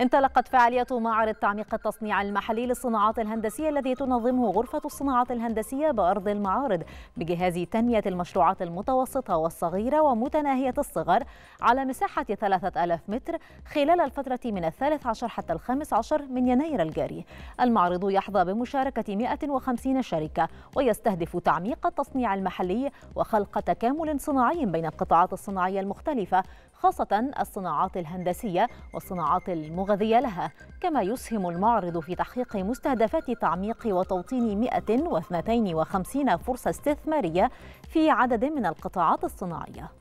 انطلقت فعالية معرض تعميق التصنيع المحلي للصناعات الهندسية الذي تنظمه غرفة الصناعات الهندسية بأرض المعارض بجهاز تنمية المشروعات المتوسطة والصغيرة ومتناهية الصغر على مساحة 3000 متر خلال الفترة من الثالث عشر حتى الخامس عشر من يناير الجاري المعرض يحظى بمشاركة 150 شركة ويستهدف تعميق التصنيع المحلي وخلق تكامل صناعي بين القطاعات الصناعية المختلفة خاصة الصناعات الهندسية والصناعات المغ... المغذية لها كما يسهم المعرض في تحقيق مستهدفات تعميق وتوطين 152 فرصة استثمارية في عدد من القطاعات الصناعية